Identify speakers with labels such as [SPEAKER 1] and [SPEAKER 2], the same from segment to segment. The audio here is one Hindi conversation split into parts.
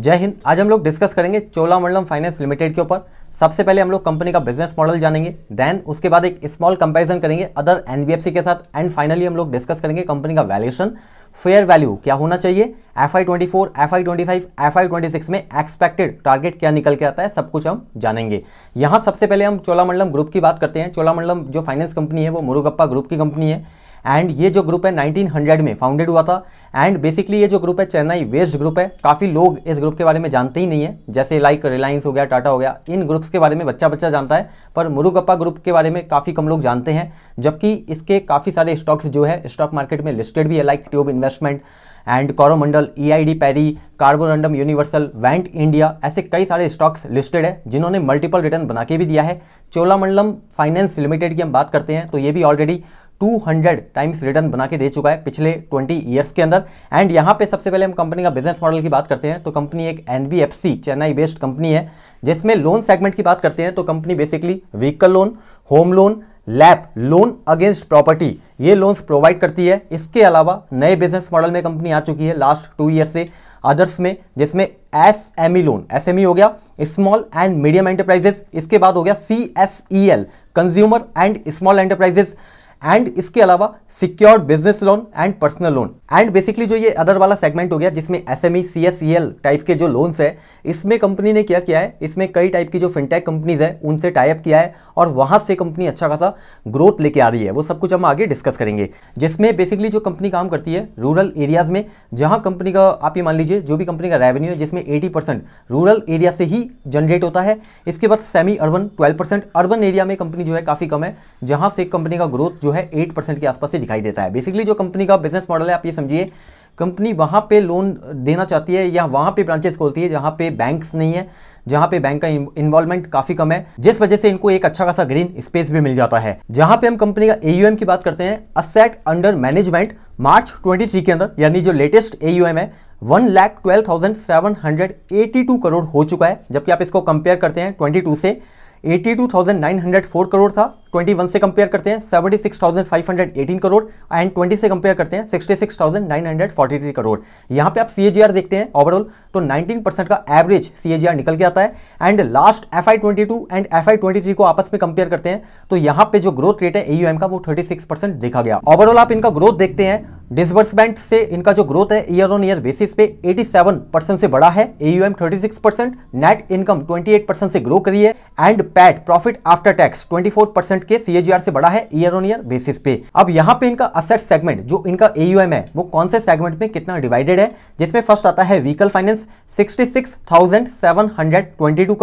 [SPEAKER 1] जय हिंद आज हम लोग डिस्कस करेंगे चोलामंडलम फाइनेंस लिमिटेड के ऊपर सबसे पहले हम लोग कंपनी का बिजनेस मॉडल जानेंगे देन उसके बाद एक स्मॉल कंपैरिजन करेंगे अदर एनबीएफसी के साथ एंड फाइनली हम लोग डिस्कस करेंगे कंपनी का वैल्यूएशन फेयर वैल्यू क्या होना चाहिए एफ आई ट्वेंटी फोर एफ आई ट्वेंटी फाइव एफ आई ट्वेंटी सिक्स में एक्सपेक्टेड टारगेट क्या निकल के आता है सब कुछ हम जानेंगे यहाँ सबसे पहले हम चोलामंडलम ग्रुप की बात करते हैं चोलामंडलम जो फाइनेंस कंपनी है वो मुरुगप्पा ग्रुप की कंपनी है एंड ये जो ग्रुप है 1900 में फाउंडेड हुआ था एंड बेसिकली ये जो ग्रुप है चेन्नई वेस्ट ग्रुप है काफ़ी लोग इस ग्रुप के बारे में जानते ही नहीं है जैसे लाइक रिलायंस हो गया टाटा हो गया इन ग्रुप्स के बारे में बच्चा बच्चा जानता है पर मुरुगप्पा ग्रुप के बारे में काफ़ी कम लोग जानते हैं जबकि इसके काफ़ी सारे स्टॉक्स जो है स्टॉक मार्केट में लिस्टेड भी है like tube investment and Coromandel E I D Parry carborundum universal वैंट इंडिया ऐसे कई सारे स्टॉक्स लिस्टेड है जिन्होंने मल्टीपल रिटर्न बना के भी दिया है चोलामंडलम फाइनेंस लिमिटेड की हम बात करते हैं तो ये भी ऑलरेडी 200 टाइम्स रिटर्न बना के दे चुका है पिछले 20 ईयर्स के अंदर एंड यहाँ पे सबसे पहले हम कंपनी का बिजनेस मॉडल की बात करते हैं तो कंपनी एक एनबीएफसी चेन्नई बेस्ड कंपनी है जिसमें लोन सेगमेंट की बात करते हैं तो company basically vehicle loan home loan LAP loan against property ये लोन्स प्रोवाइड करती है इसके अलावा नए बिजनेस मॉडल में कंपनी आ चुकी है लास्ट टू ईयर से अदर्स में जिसमें S M E loan S M E हो गया स्मॉल एंड मीडियम एंटरप्राइजेस इसके बाद हो गया C S E L consumer and small enterprises and इसके अलावा secured business loan and personal loan and basically जो ये अदर वाला सेगमेंट हो गया जिसमें S M E C S E L type के जो लोन्स है इसमें कंपनी ने क्या किया है इसमें कई टाइप की जो फिनटेक कंपनीज है उनसे टाइप किया है और वहां से कंपनी अच्छा खासा ग्रोथ लेके आ रही है वो सब कुछ हम आगे डिस्कस करेंगे जिसमें बेसिकली जो कंपनी काम करती है रूरल एरियाज में जहां कंपनी का आप ये मान लीजिए जो भी कंपनी का रेवेन्यू है जिसमें एटी परसेंट रूरल एरिया से ही जनरेट होता है इसके बाद semi urban twelve percent urban area में कंपनी जो है काफ़ी कम है जहां से कंपनी का ग्रोथ जो है एट परसेंट के आसपास से दिखाई देता है बेसिकली जो कंपनी का बिजनेस मॉडल है आप ये समझिए कंपनी वहाँ पे लोन देना चाहती है या वहाँ पे ब्रांचेस खोलती है जहाँ पे बैंक्स नहीं है जहाँ पे बैंक का इन्वॉल्वमेंट काफी कम है जिस वजह से इनको एक अच्छा खासा ग्रीन स्पेस भी मिल जाता है जहाँ पे हम कंपनी का एयूएम की बात करते हैं असेट अंडर मैनेजमेंट मार्च 23 के अंदर यानी जो लेटेस्ट एयूएम है one lakh twelve thousand seven hundred eighty two crore हो चुका है जबकि आप इसको कंपेयर करते हैं ट्वेंटी टू से eighty two thousand nine hundred four crore था 21 से कंपेयर करते हैं 76,518 करोड़ एंड 20 से कंपेयर करते हैं 66,943 करोड़ यहाँ पे आप सी देखते हैं ओवरऑल तो 19 परसेंट का एवरेज सी निकल के आता है and last F I and F I को आपस में कंपेयर करते हैं तो यहाँ पे जो ग्रोथ रेट है ए का वो 36 परसेंट देखा गया ओवरऑल आप इनका ग्रोथ देखते हैं डिसबर्समेंट से इनका जो ग्रोथ है ईयर ऑन ईयर बेसिस पे 87 परसेंट से बड़ा है AUM 36 percent net income 28 percent से ग्रो करी है and PAT profit after tax 24 percent percent के सीएजीआर से बड़ा है ईयर ऑन ईयर बेसिस पे अब यहाँ पे इनका असेट सेगमेंट जो इनका एयूएम है वो कौन से सेगमेंट में कितना डिवाइडेड है जिसमें फर्स्ट आता है व्हीकल फाइनेंस सिक्सटी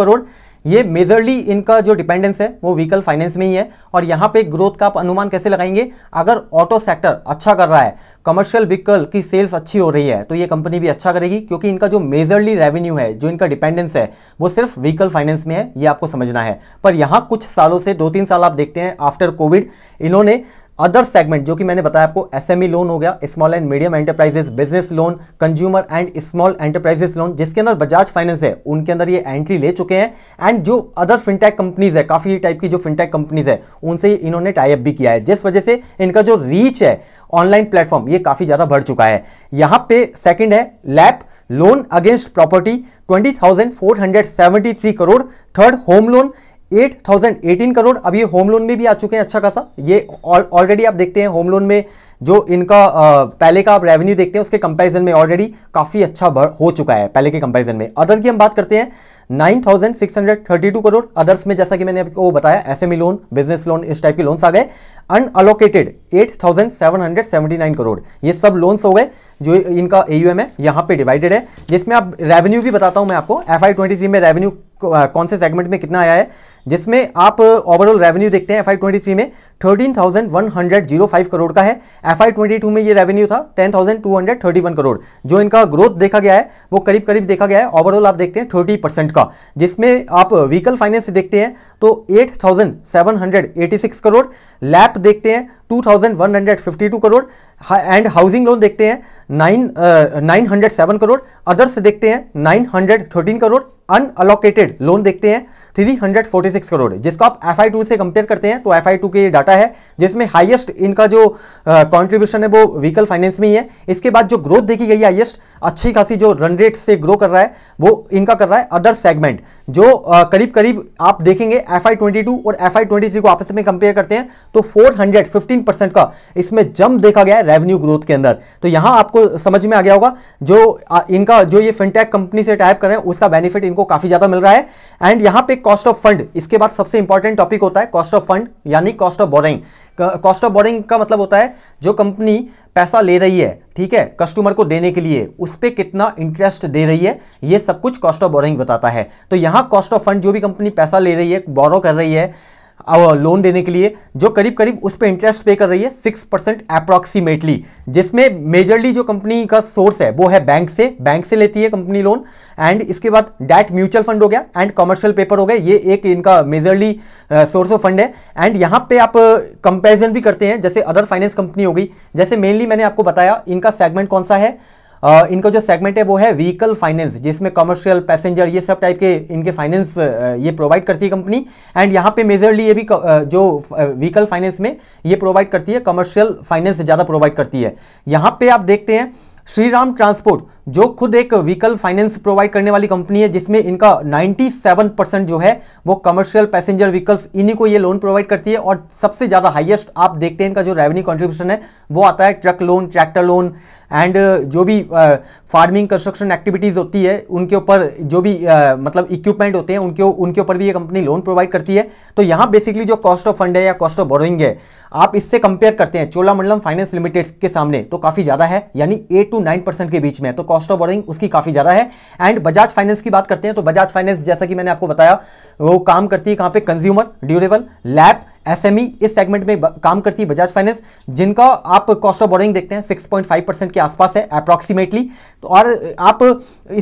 [SPEAKER 1] करोड़ ये मेजरली इनका जो डिपेंडेंस है वो व्हीकल फाइनेंस में ही है और यहाँ पे ग्रोथ का आप अनुमान कैसे लगाएंगे अगर ऑटो सेक्टर अच्छा कर रहा है कमर्शियल व्हीकल की सेल्स अच्छी हो रही है तो ये कंपनी भी अच्छा करेगी क्योंकि इनका जो मेजरली रेवेन्यू है जो इनका डिपेंडेंस है वो सिर्फ व्हीकल फाइनेंस में है ये आपको समझना है पर यहाँ कुछ सालों से दो तीन साल आप देखते हैं आफ्टर कोविड इन्होंने अदर सेगमेंट जो कि मैंने बताया आपको एसएमई लोन e हो गया small and medium enterprises business loan consumer and small enterprises loan जिसके अंदर बजाज फाइनेंस है उनके अंदर ये एंट्री ले चुके हैं एंड जो अदर फिनटेक कंपनीज है काफी टाइप की जो फिनटेक कंपनीज है उनसे इन्होंने टाइप भी किया है जिस वजह से इनका जो रीच है ऑनलाइन प्लेटफॉर्म ये काफी ज्यादा बढ़ चुका है यहां पे सेकेंड है LAP loan against property twenty crore third home loan eight thousand eighteen crore अभी होम लोन में भी आ चुके हैं अच्छा खासा ये ऑलरेडी आप देखते हैं होम लोन में जो इनका पहले का आप रेवेन्यू देखते हैं उसके कंपैरिजन में ऑलरेडी काफ़ी अच्छा हो चुका है पहले के कंपैरिजन में अदर की हम बात करते हैं 9,632 करोड़ अदर्स में जैसा कि मैंने आपको बताया एस लोन बिजनेस लोन इस टाइप के लोन्स आ गए अनअलोकेटेड 8,779 करोड़ ये सब लोन्स हो गए जो इनका ए है यहाँ पे डिवाइडेड है जिसमें आप रेवेन्यू भी बताता हूँ मैं आपको एफ में रेवेन्यू कौन से सेगमेंट में कितना आया है जिसमें आप ओवरऑल रेवेन्यू देखते हैं एफ आई ट्वेंटी थ्री में thirteen thousand one hundred zero five crore का है एफ आई ट्वेंटी टू में ये रेवेन्यू था ten thousand two hundred thirty one crore जो इनका ग्रोथ देखा गया है वो करीब करीब देखा गया है ओवरऑल आप देखते हैं थर्टी परसेंट का जिसमें आप व्हीकल फाइनेंस देखते हैं तो eight thousand seven hundred eighty six crore LAP देखते हैं two thousand one hundred fifty two crore and housing loan देखते हैं nine nine hundred seven crore others देखते हैं nine hundred thirteen crore unallocated loan देखते हैं three hundred forty six crore जिसको आप एफ आई टू से कंपेयर करते हैं तो एफ आई टू के डाटा है जिसमें हाईएस्ट इनका जो कंट्रीब्यूशन है वो व्हीकल फाइनेंस में ही है इसके बाद जो ग्रोथ देखी गई है हाईएस्ट अच्छी खासी जो रन रेट से ग्रो कर रहा है वो इनका कर रहा है अदर सेगमेंट जो करीब करीब आप देखेंगे एफ आई ट्वेंटी टू और एफ आई ट्वेंटी थ्री को आपस में कंपेयर करते हैं तो फोर हंड्रेड फिफ्टीन परसेंट का इसमें जंप देखा गया है रेवेन्यू ग्रोथ के अंदर तो यहां आपको समझ में आ गया होगा जो इनका जो ये फिनटेक कंपनी से टाइप कर रहे हैं उसका बेनिफिट इनको काफ़ी ज़्यादा मिल रहा है एंड यहां पे कॉस्ट ऑफ फंड इसके बाद सबसे इंपॉर्टेंट टॉपिक होता है कॉस्ट ऑफ फंड यानी cost of borrowing cost of borrowing का मतलब होता है जो कंपनी पैसा ले रही है ठीक है कस्टमर को देने के लिए उस पर कितना इंटरेस्ट दे रही है ये सब कुछ कॉस्ट ऑफ बोरिंग बताता है तो यहाँ कॉस्ट ऑफ फंड जो भी कंपनी पैसा ले रही है बोरो कर रही है लोन देने के लिए जो करीब करीब उस पर इंटरेस्ट पे कर रही है सिक्स परसेंट अप्रॉक्सीमेटली जिसमें मेजरली जो कंपनी का सोर्स है वो है बैंक से बैंक से लेती है कंपनी लोन एंड इसके बाद डैट म्यूचुअल फंड हो गया एंड कॉमर्शियल पेपर हो गया ये एक इनका मेजरली सोर्स ऑफ फंड है एंड यहाँ पे आप कंपेरिजन भी करते हैं जैसे अदर फाइनेंस कंपनी हो गई जैसे मेनली मैंने आपको बताया इनका सेगमेंट कौन सा है इनका जो सेगमेंट है वो है व्हीकल फाइनेंस जिसमें कमर्शियल पैसेंजर ये सब टाइप के इनके फाइनेंस ये प्रोवाइड करती है कंपनी एंड यहाँ पे मेजरली ये भी जो व्हीकल फाइनेंस में ये प्रोवाइड करती है कमर्शियल फाइनेंस ज़्यादा प्रोवाइड करती है यहाँ पे आप देखते हैं श्री राम ट्रांसपोर्ट जो खुद एक व्हीकल फाइनेंस प्रोवाइड करने वाली कंपनी है जिसमें इनका 97 परसेंट जो है वो कमर्शियल पैसेंजर व्हीकल्स इन्हीं को ये लोन प्रोवाइड करती है और सबसे ज़्यादा हाईएस्ट आप देखते हैं इनका जो रेवेन्यू कंट्रीब्यूशन है वो आता है truck loan tractor loan and जो भी फार्मिंग कंस्ट्रक्शन एक्टिविटीज़ होती है उनके ऊपर जो भी आ, मतलब इक्विपमेंट होते हैं उनके उनके ऊपर भी ये कंपनी लोन प्रोवाइड करती है तो यहाँ बेसिकली जो कॉस्ट ऑफ फंड है या कॉस्ट ऑफ बोरोइंग है आप इससे कंपेयर करते हैं चोलामंडलम फाइनेंस लिमिटेड के सामने तो काफ़ी ज़्यादा है यानी एट टू नाइन परसेंट के बीच में तो कॉस्ट ऑफ बोरिंग उसकी काफ़ी ज़्यादा है एंड बजाज फाइनेंस की बात करते हैं तो बजाज फाइनेंस जैसा कि मैंने आपको बताया वो काम करती है कहां पे कंज्यूमर ड्यूरेबल लैब एसएमई इस सेगमेंट में काम करती है बजाज फाइनेंस जिनका आप कॉस्ट ऑफ बोरिंग देखते हैं 6.5 परसेंट के आसपास है अप्रॉक्सीमेटली तो और आप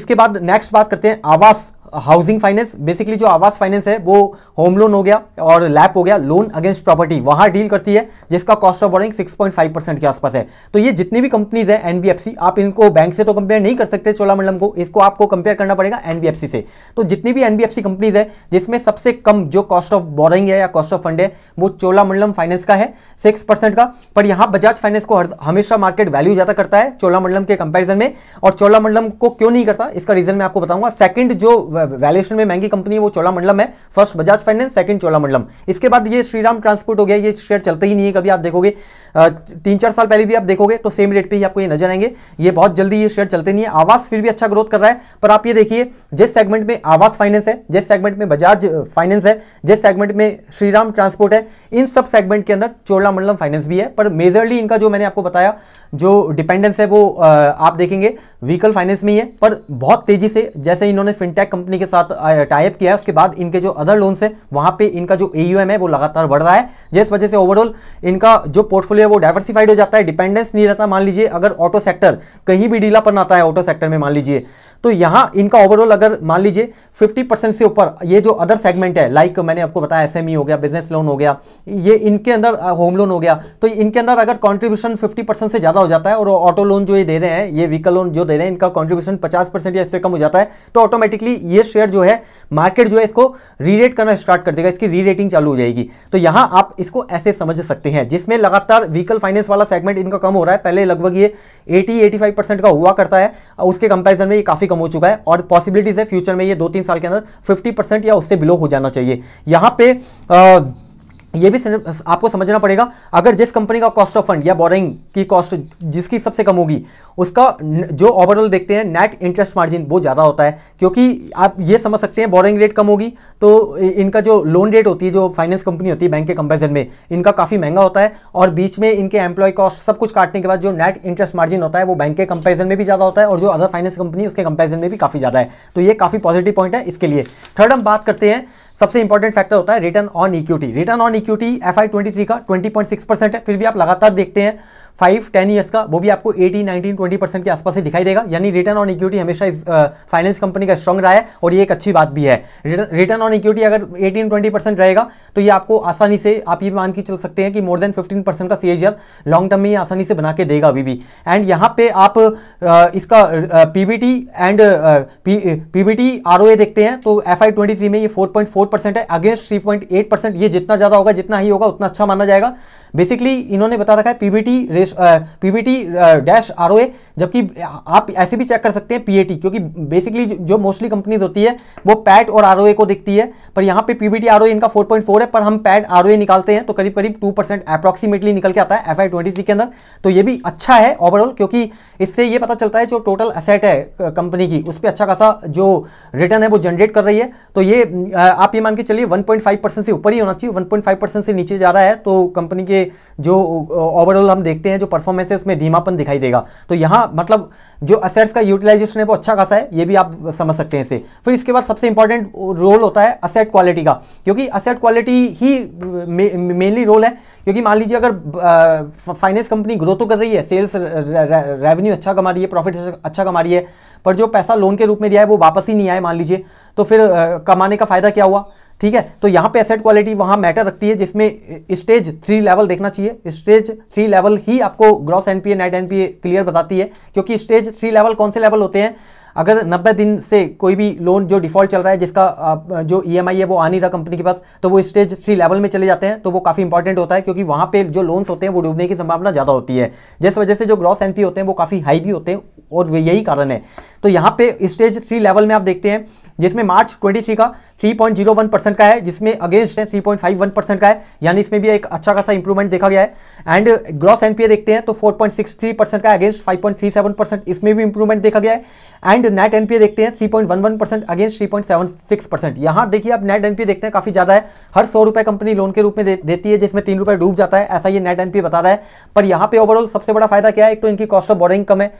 [SPEAKER 1] इसके बाद नेक्स्ट बात करते हैं आवास हाउसिंग फाइनेंस बेसिकली जो आवास फाइनेंस है वो होम लोन हो गया और लैप हो गया लोन अगेंस्ट प्रॉपर्टी वहां डील करती है जिसका कॉस्ट ऑफ बोरिंग 6.5 परसेंट के आसपास है तो ये जितनी भी कंपनीज है एनबीएफसी आप इनको बैंक से तो कंपेयर नहीं कर सकते चोलामंडलम को इसको आपको कंपेयर करना पड़ेगा एनबीएफसी से तो जितनी भी एनबीएफसी कंपनीज है जिसमें सबसे कम जो कॉस्ट ऑफ बोरिंग है या कॉस्ट ऑफ फंड है वो चोलामंडलम फाइनेंस का है सिक्स का पर यहां बजाज फाइनेंस को हमेशा मार्केट वैल्यू ज़्यादा करता है चोलामंडलम के कंपेरिजन में और चोलामंडलम को क्यों नहीं करता इसका रीजन मैं आपको बताऊंगा सेकंड जो वैल्यूशन में महंगी कंपनी है वो चोलामंडलम है first Bajaj finance second Cholamandalam इसके बाद ये श्रीराम ट्रांसपोर्ट हो गया ये शेयर चलते ही नहीं है कभी आप देखोगे तीन चार साल पहले भी आप देखोगे तो सेम रेट पर ही आपको ये नजर आएंगे ये बहुत जल्दी ये शेयर चलते नहीं है आवास फिर भी अच्छा ग्रोथ कर रहा है पर आप ये देखिए जिस सेगमेंट में आवास फाइनेंस है जिस सेगमेंट में बजाज फाइनेंस है जिस सेगमेंट में श्रीराम ट्रांसपोर्ट है इन सब सेगमेंट के अंदर चोलामंडलम फाइनेंस भी है पर मेजरली इनका जो मैंने आपको बताया जो डिपेंडेंस है वो आप देखेंगे व्हीकल फाइनेंस में ही है पर बहुत तेजी से जैसे इन्होंने फिनटेक कंपनी कंपनी के साथ टाइप किया है उसके बाद इनके जो अदर लोन्स है वहां पे इनका जो एयूएम है वो लगातार बढ़ रहा है जिस वजह से ओवरऑल इनका जो पोर्टफोलियो है वो डाइवर्सिफाइड हो जाता है डिपेंडेंस नहीं रहता मान लीजिए अगर ऑटो सेक्टर कहीं भी डीला पर आता है ऑटो सेक्टर में मान लीजिए तो यहां इनका ओवरऑल अगर मान लीजिए 50 परसेंट से ऊपर ये जो अदर सेगमेंट है लाइक मैंने आपको बताया एसएमई e हो गया बिजनेस लोन हो गया ये इनके अंदर होम लोन हो गया तो इनके अंदर अगर कॉन्ट्रीब्यूशन फिफ्टी परसेंट से ज़्यादा हो जाता है और ऑटो लोन जो ये दे रहे हैं ये व्हीकल लोन जो दे रहे हैं इनका कॉन्ट्रीब्यूशन पचास परसेंट या इससे कम हो जाता है तो ऑटोमेटिकली ये शेयर जो है मार्केट जो है इसको रीरेट करना स्टार्ट कर देगा इसकी रीरेटिंग चालू हो जाएगी तो यहां आप इसको ऐसे समझ सकते हैं जिसमें लगातार व्हीकल फाइनेंस वाला सेगमेंट इनका कम हो रहा है पहले लगभग ये एटी एटी का हुआ करता है उसके कंपेरिजन में ये काफ़ी कम हो चुका है और पॉसिबिलिटीज है फ्यूचर में ये दो तीन साल के अंदर फिफ्टी परसेंट या उससे बिलो हो जाना चाहिए यहां पे आ, ये भी आपको समझना पड़ेगा अगर जिस कंपनी का कॉस्ट ऑफ फंड या बोरिंग की कॉस्ट जिसकी सबसे कम होगी उसका जो ओवरऑल देखते हैं नेट इंटरेस्ट मार्जिन बहुत ज़्यादा होता है क्योंकि आप ये समझ सकते हैं बोरिंग रेट कम होगी तो इनका जो लोन रेट होती है जो फाइनेंस कंपनी होती है बैंक के कंपेरिजन में इनका काफ़ी महंगा होता है और बीच में इनके एम्प्लॉय कॉस्ट सब कुछ काटने के बाद जो नेट इंटरेस्ट मार्जिन होता है वो बैंक के कंपेरिजन में भी ज़्यादा होता है और जो अदर फाइनेंस कंपनी उसके कंपेरिजन में भी काफ़ी ज़्यादा है तो ये काफ़ी पॉजिटिव पॉइंट है इसके लिए थर्ड हम बात करते हैं सबसे इंपॉर्टेंट फैक्टर होता है return on equity return on equity F का सिक्स परसेंट है फिर भी आप लगातार देखते हैं फाइव टेन ईयर्स का वो भी आपको एटीन नाइनटीन ट्वेंटी परसेंट के आसपास ही दिखाई देगा यानी रिटर्न ऑन इक्विटी हमेशा इस फाइनेंस कंपनी का स्ट्रॉग रहा है और ये एक अच्छी बात भी है रिटर्न ऑन इक्विटी अगर एटीन ट्वेंटी परसेंट रहेगा तो ये आपको आसानी से आप ये मान के चल सकते हैं कि मोर देन फिफ्टीन परसेंट का सी लॉन्ग टर्म में ये आसानी से बना के देगा अभी भी एंड यहाँ पे आप इसका पीबीटी एंड पीबीटी ए देखते हैं तो एफ आई ट्वेंटी थ्री में ये फोर पॉइंट फोर परसेंट है against three point eight percent ये जितना ज़्यादा होगा जितना ही होगा उतना अच्छा माना जाएगा बेसिकली इन्होंने बता रखा है पीबीटी रेश पीबीटी डैश आर जबकि आप ऐसे भी चेक कर सकते हैं पीएटी क्योंकि बेसिकली जो मोस्टली कंपनीज होती है वो पैट और आर को दिखती है पर यहाँ पे पीबीटी आर इनका 4.4 है पर हम पैट आर निकालते हैं तो करीब करीब 2 परसेंट अप्रॉक्सीमेटली निकल के आता है एफ आई के अंदर तो ये भी अच्छा है ओवरऑल क्योंकि इससे ये पता चलता है जो टोटल असेट है कंपनी uh, की उस पर अच्छा खासा जो रिटर्न है वो जनरेट कर रही है तो ये uh, आप ये मान के चलिए 1.5 परसेंट से ऊपर ही होना चाहिए 1.5 परसेंट से नीचे जा रहा है तो कंपनी के जो ओवरऑल uh, हम देखते हैं में जो परफॉर्मेंस है उसमें धीमापन दिखाई देगा तो यहाँ मतलब जो असेट्स का यूटिलाइजेशन है वो अच्छा खासा है ये भी आप समझ सकते हैं इसे फिर इसके बाद सबसे इंपॉर्टेंट रोल होता है असेट क्वालिटी का क्योंकि असेट क्वालिटी ही मेनली रोल है क्योंकि मान लीजिए अगर फाइनेंस कंपनी ग्रो तो कर रही है सेल्स रेवेन्यू अच्छा कमा रही है प्रॉफिट अच्छा, अच्छा कमा रही है पर जो पैसा लोन के रूप में दिया है वो वापस ही नहीं आए मान लीजिए तो फिर कमाने का फ़ायदा क्या हुआ ठीक है तो यहाँ पे एसेट क्वालिटी वहाँ मैटर रखती है जिसमें स्टेज थ्री लेवल देखना चाहिए स्टेज थ्री लेवल ही आपको gross NPA net NPA clear बताती है क्योंकि स्टेज थ्री लेवल कौन से लेवल होते हैं अगर 90 दिन से कोई भी लोन जो डिफॉल्ट चल रहा है जिसका जो ई e है वो आ नहीं रहा कंपनी के पास तो वो स्टेज थ्री लेवल में चले जाते हैं तो वो काफ़ी इंपॉर्टेंट होता है क्योंकि वहां पे जो लोन्स होते हैं वो डूबने की संभावना ज़्यादा होती है जिस वजह से जो ग्रॉस एनपी होते हैं वो काफ़ी हाई भी होते हैं और यही कारण है तो यहाँ पे स्टेज थ्री लेवल में आप देखते हैं जिसमें मार्च 23 का 3.01 परसेंट का है जिसमें अगेंस्ट है 3.51 परसेंट का है यानी इसमें भी एक अच्छा खासा इंप्रूवमेंट देखा गया है एंड ग्रॉस एनपीए देखते हैं तो 4.63 परसेंट का अगेंस्ट 5.37 परसेंट इसमें भी इंप्रूवमेंट देखा गया है एंड नेट एनपीए देखते हैं three percent against three percent यहाँ देखिए आप नेट एनपीए देखते हैं काफी ज्यादा है हर सौ कंपनी लोन के रूप में दे, देती है जिसमें तीन डूब जाता है ऐसा ये नेट एनपीए बता रहा है पर यहाँ पे ओवरऑल सबसे बड़ा फायदा क्या है एक तो इनकी कॉस्ट ऑफ बोरिंग कम है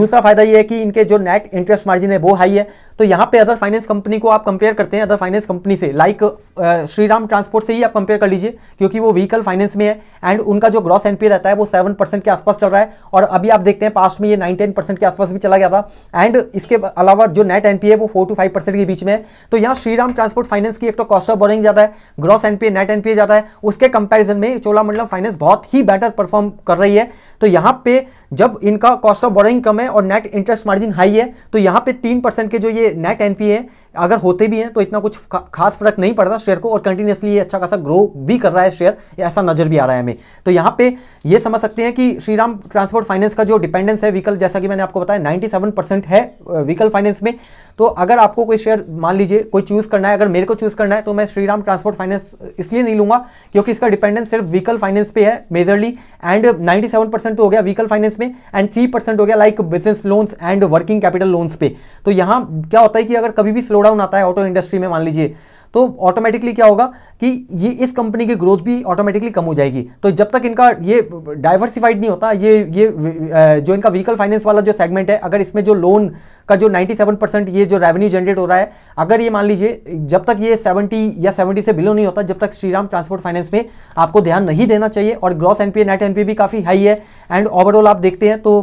[SPEAKER 1] दूसरा फायदा ये है कि इनके जो नेट इंटरेस्ट मार्जिन है वो हाई है तो यहाँ पे अदर फाइनेंस कंपनी को आप कंपेयर करते हैं अदर फाइनेंस कंपनी से लाइक uh, श्रीराम ट्रांसपोर्ट से ही आप कंपेयर कर लीजिए क्योंकि वो व्हीकल फाइनेंस में है एंड उनका जो ग्रॉस एनपी रहता है वो सेवन परसेंट के आसपास चल रहा है और अभी आप देखते हैं पास्ट में ये नाइन टेन परसेंट के आसपास भी चला गया था एंड इसके अलावा जो नेट एनपी है वो फोर टू फाइव परसेंट के बीच में है तो यहाँ श्री राम ट्रांसपोर्ट फाइनेंस की एक तो कॉस्ट ऑफ बोरिंग ज्यादा है ग्रॉस एनपीए नेट एनपीए ज्यादा है उसके कंपेरिजन में चोलामंडलम फाइनेंस बहुत ही बेटर परफॉर्म कर रही है तो यहाँ पे जब इनका कॉस्ट ऑफ बोरिंग कम है और नेट इंटरेस्ट मार्जिन हाई है तो यहाँ पे तीन परसेंट के जो ये नेट एनपीए अगर होते भी हैं तो इतना कुछ खास फर्क नहीं पड़ता शेयर को और कंटिन्यूसली ये अच्छा खासा ग्रो भी कर रहा है शेयर ऐसा नजर भी आ रहा है हमें तो यहाँ पे ये समझ सकते हैं कि श्रीराम ट्रांसपोर्ट फाइनेंस का जो डिपेंडेंस है व्हीकल जैसा कि मैंने आपको बताया नाइन्टी परसेंट है व्हीकल फाइनेंस में तो अगर आपको कोई शेयर मान लीजिए कोई चूज़ करना है अगर मेरे को चूज़ करना है तो मैं श्रीराम ट्रांसपोर्ट फाइनेंस इसलिए नहीं लूंगा क्योंकि इसका डिपेंडेंस सिर्फ व्हीकल फाइनेंस पे है मेजरली एंड 97 परसेंट तो हो गया व्हीकल फाइनेंस में एंड 3 परसेंट हो गया like business loans and working capital loans पे तो यहाँ क्या होता है कि अगर कभी भी स्लो डाउन आता है ऑटो इंडस्ट्री में मान लीजिए तो ऑटोमेटिकली क्या होगा कि ये इस कंपनी की ग्रोथ भी ऑटोमेटिकली कम हो जाएगी तो जब तक इनका ये डाइवर्सिफाइड नहीं होता ये ये जो इनका व्हीकल फाइनेंस वाला जो सेगमेंट है अगर इसमें जो लोन का जो 97 परसेंट ये जो रेवेन्यू जनरेट हो रहा है अगर ये मान लीजिए जब तक ये 70 या 70 से बिलो नहीं होता जब तक श्रीराम ट्रांसपोर्ट फाइनेंस में आपको ध्यान नहीं देना चाहिए और ग्रॉस एनपीए नेट एनपीए भी काफ़ी हाई है एंड ओवरऑल आप देखते हैं तो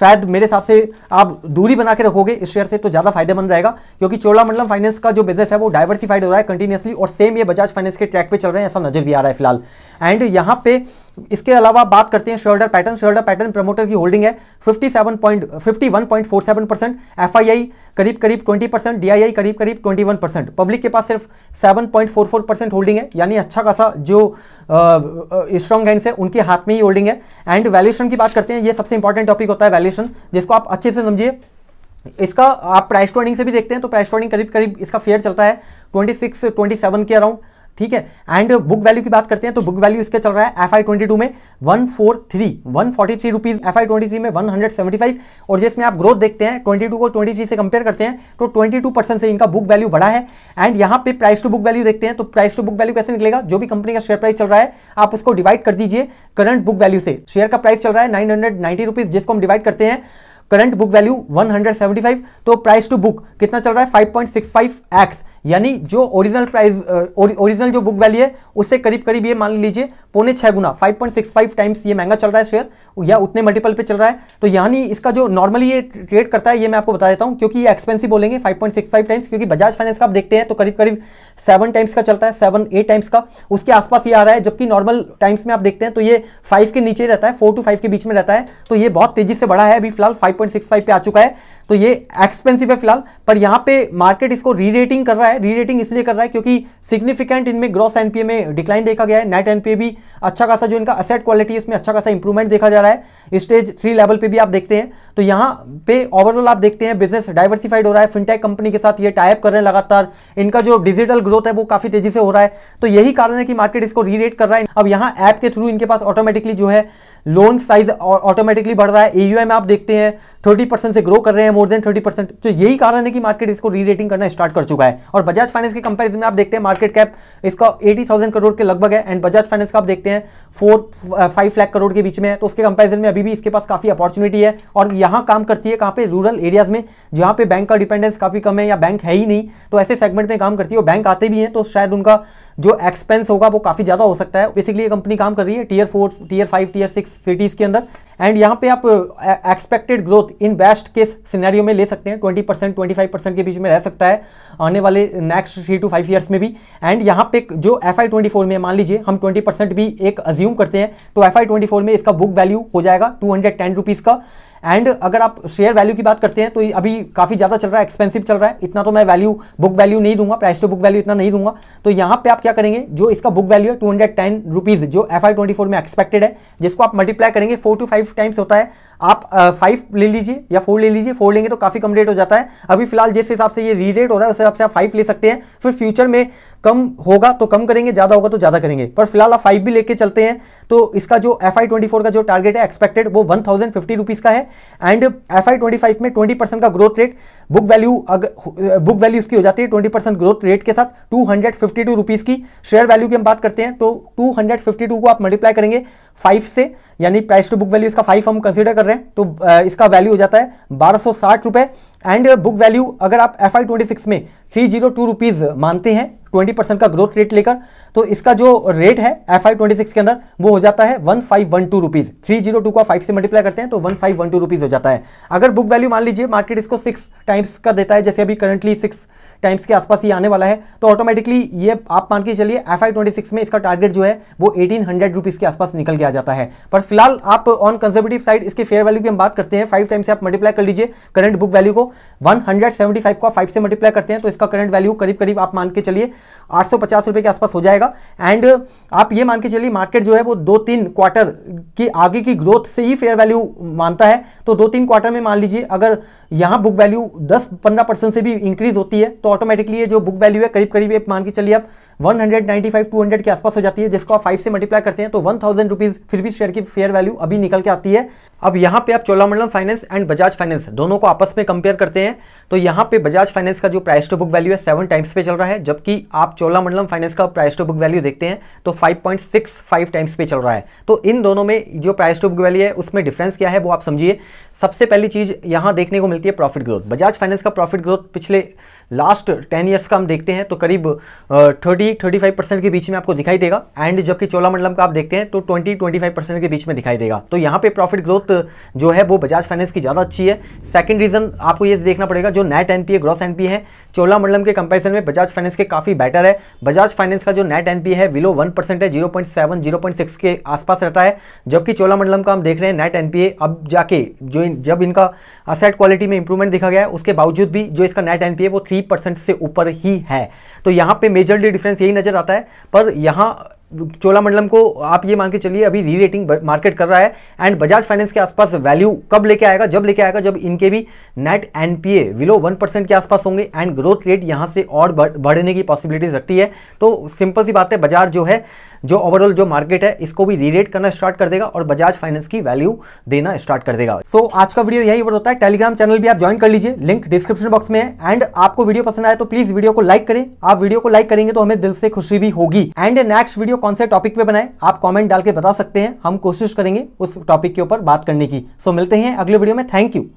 [SPEAKER 1] शायद मेरे हिसाब से आप दूरी बना के रखोगे इस शेयर से तो ज़्यादा फायदेमंद रहेगा क्योंकि चोलामंडलम फाइनेंस का जो बिजनेस है वो डाइवर्सिफाइड हो रहा है कंटिन्यूसली और सेम ये बजाज फाइनेंस के ट्रैक पर चल रहे हैं ऐसा नजर भी आ रहा है फिलहाल एंड यहाँ पे इसके अलावा बात करते हैं shareholder pattern shareholder pattern promoter की होल्डिंग है 57.51.47 परसेंट एफ करीब करीब 20 परसेंट डी करीब करीब 21 परसेंट पब्लिक के पास सिर्फ 7.44 परसेंट होल्डिंग है यानी अच्छा खासा जो स्ट्रॉन्ग हैंड्स है उनके हाथ में ही होल्डिंग है एंड वैल्यूशन की बात करते हैं ये सबसे इंपॉर्टेंट टॉपिक होता है वैल्यूशन जिसको आप अच्छे से समझिए इसका आप प्राइस ट्रेडिंग से भी देखते हैं तो प्राइस ट्रेडिंग करीब करीब इसका फेयर चलता है 26, 27 के अराउंड ठीक है एंड बुक वैल्यू की बात करते हैं तो बुक वैल्यू इसका चल रहा है एफ आई ट्वेंटी टू में one four three one forty three rupees F आई ट्वेंटी थ्री में वन हंड्रेड सेवेंटी फाइव और जिसमें आप ग्रोथ देखते हैं ट्वेंटी टू को ट्वेंटी थ्री से कंपेयर करते हैं तो ट्वेंटी टू परसेंट से इनका बुक वैल्यू बढ़ा है एंड यहाँ पे प्राइस टू बुक वैल्यू देखते हैं तो प्राइस टू बुक वैल्यू कैसे निकलेगा जो भी कंपनी का शेयर प्राइस चल रहा है आप उसको डिवाइड कर दीजिए करंट बुक वैल्यू से शेयर का प्राइस चल रहा है नाइन हंड्रेड नाइन्टी रुपीज जिसको हम डिवाइड करते हैं करंट बुक वैल्यू 175 तो प्राइस टू बुक कितना चल रहा है 5.65 एक्स यानी जो ओरिजिनल प्राइस ओरिजिनल जो बुक वैल्यू है उससे करीब करीब ये मान लीजिए पौने छः गुना 5.65 टाइम्स ये महंगा चल रहा है शेयर या उतने मल्टीपल पे चल रहा है तो यानी इसका जो नॉर्मली ये ट्रेड करता है ये मैं आपको बता देता हूँ क्योंकि ये एक्सपेंसिव बोलेंगे 5.65 टाइम्स क्योंकि बजाज फाइनेंस का आप देखते हैं तो करीब करीब सेवन टाइम्स का चलता है सेवन एट टाइम्स का उसके आसपास ये आ रहा है जबकि नॉर्मल टाइम्स में आप देखते हैं तो ये फाइव के नीचे रहता है फोर टू फाइव के बीच में रहता है तो ये बहुत तेजी से बढ़ा है अभी फिलहाल फाइव पे आ चुका है तो ये एक्सपेंसिव है फिलहाल पर यहाँ पे मार्केट इसको री रेटिंग कर रहा है री रेटिंग इसलिए कर रहा है क्योंकि सिग्निफिकेंट इनमें ग्रॉस एनपीए में डिक्लाइन देखा गया है नेट एनपीए भी अच्छा खासा जो इनका असेट क्वालिटी है इसमें अच्छा खासा इंप्रूवमेंट देखा जा रहा है स्टेज थ्री लेवल पे भी आप देखते हैं तो यहाँ पे ओवरऑल आप देखते हैं बिजनेस डाइवर्सिफाइड हो रहा है फिनटेक कंपनी के साथ ये टाइप कर रहे हैं लगातार इनका जो डिजिटल ग्रोथ है वो काफी तेजी से हो रहा है तो यही कारण है कि मार्केट इसको री रेट कर रहा है अब यहाँ ऐप के थ्रू इनके पास ऑटोमेटिकली जो है लोन साइज ऑटोमेटिकली बढ़ रहा है एयूएम आप देखते हैं थर्टी से ग्रो कर रहे हैं है मोर देन थर्टी परसेंट तो यही कारण है कि मार्केट इसको री रेटिंग करना स्टार्ट कर चुका है और बजाज फाइनेंस के कंपेरिजन में आप देखते हैं मार्केट कैप इसका एटी थाउजेंड करोड़ के लगभग है एंड बजाज फाइनेंस का आप देखते हैं फोर फाइव लाख करोड़ के बीच में है तो उसके कंपेरिजन में अभी भी इसके पास काफ़ी अपॉर्चुनिटी है और यहाँ काम करती है कहाँ पे रूरल एरियाज में जहाँ पे बैंक का डिपेंडेंस काफ़ी कम है या बैंक है ही नहीं तो ऐसे सेगमेंट में काम करती है बैंक आते भी हैं तो शायद उनका जो एक्सपेंस होगा वो काफ़ी ज़्यादा हो सकता है बेसिकली ये कंपनी काम कर रही है tier four tier five tier six cities के अंदर एंड यहाँ पे आप expected growth in best case scenario में ले सकते हैं 20 परसेंट ट्वेंटी परसेंट के बीच में रह सकता है आने वाले next three to five years में भी एंड यहाँ पे जो एफ आई में मान लीजिए हम 20 परसेंट भी एक अज्यूम करते हैं तो एफ आई में इसका बुक वैल्यू हो जाएगा टू हंड्रेड का एंड अगर आप शेयर वैल्यू की बात करते हैं तो अभी काफ़ी ज़्यादा चल रहा है एक्सपेंसिव चल रहा है इतना तो मैं वैल्यू बुक वैल्यू नहीं दूंगा प्राइस टू बुक वैल्यू इतना नहीं दूंगा तो यहाँ पे आप क्या करेंगे जो इसका बुक वैल्यू है टू हंड्रेड टेन रुपीज़ जो एफ आई ट्वेंटी फोर में एक्सपेक्टेड है जिसको आप मल्टीप्लाई करेंगे फोर टू फाइव टाइम्स होता है आप फाइव ले लीजिए या फोर ले लीजिए फोर लेंगे तो काफ़ी कम रेट हो जाता है अभी फिलहाल जिस हिसाब से ये री रेट हो रहा है उस हिसाब से आप फाइव ले सकते हैं फिर फ्यूचर में कम होगा तो कम करेंगे ज़्यादा होगा तो ज़्यादा करेंगे पर फिलहाल आप फाइव भी लेके चलते हैं तो इसका जो एफ आई ट्वेंटी फोर का जो टारगेट है एक्सपेक्टेड वो वन थाउजेंड फिफ्टी रुपीज़ का है and F I twenty five में ट्वेंटी परसेंट का ग्रोथ रेट बुक वैल्यू अगर बुक वैल्यू इसकी हो जाती है ट्वेंटी परसेंट ग्रोथ रेट के साथ two hundred fifty two rupees की शेयर वैल्यू की हम बात करते हैं तो टू हंड्रेड फिफ्टी टू को आप मल्टीप्लाई करेंगे फाइव से यानी प्राइस टू बुक वैल्यू इसका फाइव हम कंसिडर कर रहे हैं तो इसका वैल्यू हो जाता है बारह सौ साठ एंड बुक वैल्यू अगर आप एफ आई ट्वेंटी सिक्स में थ्री जीरो टू रुपीज़ मानते हैं ट्वेंटी परसेंट का ग्रोथ रेट लेकर तो इसका जो रेट है एफ आई ट्वेंटी सिक्स के अंदर वो हो जाता है one five one two rupees three zero two का फाइव से मल्टीप्लाई करते हैं तो one five one two rupees हो जाता है अगर बुक वैल्यू मान लीजिए मार्केट इसको सिक्स टाइम टाइप्स का देता है जैसे अभी करंटली सिक्स टाइम्स के आसपास ये आने वाला है तो ऑटोमेटिकली ये आप मान के चलिए एफ आई में इसका टारगेट जो है वो एटीन हंड्रेड रुपीज़ के आसपास निकल के आ जाता है पर फिलहाल आप ऑन कंजर्वेटिव साइड इसके फेयर वैल्यू की हम बात करते हैं फाइव टाइम्स आप मल्टीप्लाई कर लीजिए करंट बुक वैल्यू को वन को फाइव से मल्टीप्लाई करते हैं तो इसका करंट वैल्यू करीब करीब आप मान के चलिए आठ के आसपास हो जाएगा एंड आप ये मान के चलिए मार्केट जो है वो दो तीन क्वार्टर की आगे की ग्रोथ से ही फेयर वैल्यू मानता है तो दो तीन क्वार्टर में मान लीजिए अगर यहां बुक वैल्यू 10-15 परसेंट से भी इंक्रीज होती है तो ऑटोमेटिकली ये जो बुक वैल्यू है करीब करीब ये मान के चलिए आप 195 200 के आसपास हो जाती है जिसको आप 5 से मल्टीप्लाई करते हैं तो वन थाउजेंड रुपीज़ फिर भी शेयर की फेयर वैल्यू अभी निकल के आती है अब यहाँ पे आप Cholamandalam finance and Bajaj finance दोनों को आपस में कंपेयर करते हैं तो यहाँ पे बजाज फाइनेंस का जो प्राइस टू बुक वैल्यू है सेवन टाइम्स पे चल रहा है जबकि आप चोलामंडलम फाइनेंस का प्राइस टू बुक वैल्यू देखते हैं तो फाइव टाइम्स पे चल रहा है तो इन दोनों में जो प्राइस टू बुक वैल्यू है उसमें डिफरेंस क्या है वो आप समझिए सबसे पहली चीज़ यहाँ देखने को मिलती है प्रॉफिट ग्रोथ बजाज फाइनेंस का प्रॉफिट ग्रोथ पिछले लास्ट टेन ईयर्स का हम देखते हैं तो करीब thirty twenty thirty five percent के बीच में आपको दिखाई देगा एंड जबकि चोलामंडलम का आप देखते हैं तो ट्वेंटी ट्वेंटी फाइव परसेंट के बीच में दिखाई देगा तो यहाँ पे प्रॉफिट ग्रोथ जो है वो बजाज फाइनेंस की ज़्यादा अच्छी है सेकंड रीजन आपको ये देखना पड़ेगा जो नेट एनपीए ग्रॉस एनपीए है चोलामंडलम के कंपेरिजन में बजाज फाइनेंस के काफ़ी बेटर है बजाज फाइनेंस का जो नेट एनपीए है विलो वन परसेंट है zero point seven zero point six के आसपास रहता है जबकि चोलामंडलम का हम देख रहे हैं नेट एनपीए अब जाके जो जब इनका असेट क्वालिटी में इंप्रूवमेंट दिखा गया है उसके बावजूद भी जो इसका नेट एनपीए वो थ्री से ऊपर ही है तो यहाँ पे मेजरली डिफरेंस डिफरेंस यही नज़र आता है पर यहाँ चोलामंडलम को आप ये मान के चलिए अभी री रेटिंग मार्केट कर रहा है एंड बजाज फाइनेंस के आसपास वैल्यू कब लेके आएगा जब लेके आएगा जब इनके भी net NPA below one percent के आसपास होंगे एंड ग्रोथ रेट यहां से और बढ़ने की पॉसिबिलिटीज रखती है तो सिंपल सी बात है बाजार जो है जो ओवरऑल जो मार्केट है इसको भी रीरेट करना स्टार्ट कर देगा और बजाज फाइनेंस की वैल्यू देना स्टार्ट कर देगा सो so, आज का वीडियो यही होता है टेलीग्राम चैनल भी आप ज्वाइन कर लीजिए लिंक डिस्क्रिप्शन बॉक्स में है एंड आपको वीडियो पसंद आए तो प्लीज वीडियो को लाइक करें आप वीडियो को लाइक करेंगे तो हमें दिल से खुशी भी होगी एंड नेक्स्ट वीडियो कौन से टॉपिक पे बनाए आप कॉमेंट डाल के बता सकते हैं हम कोशिश करेंगे उस टॉपिक के ऊपर बात करने की सो so, मिलते हैं अगले वीडियो में थैंक यू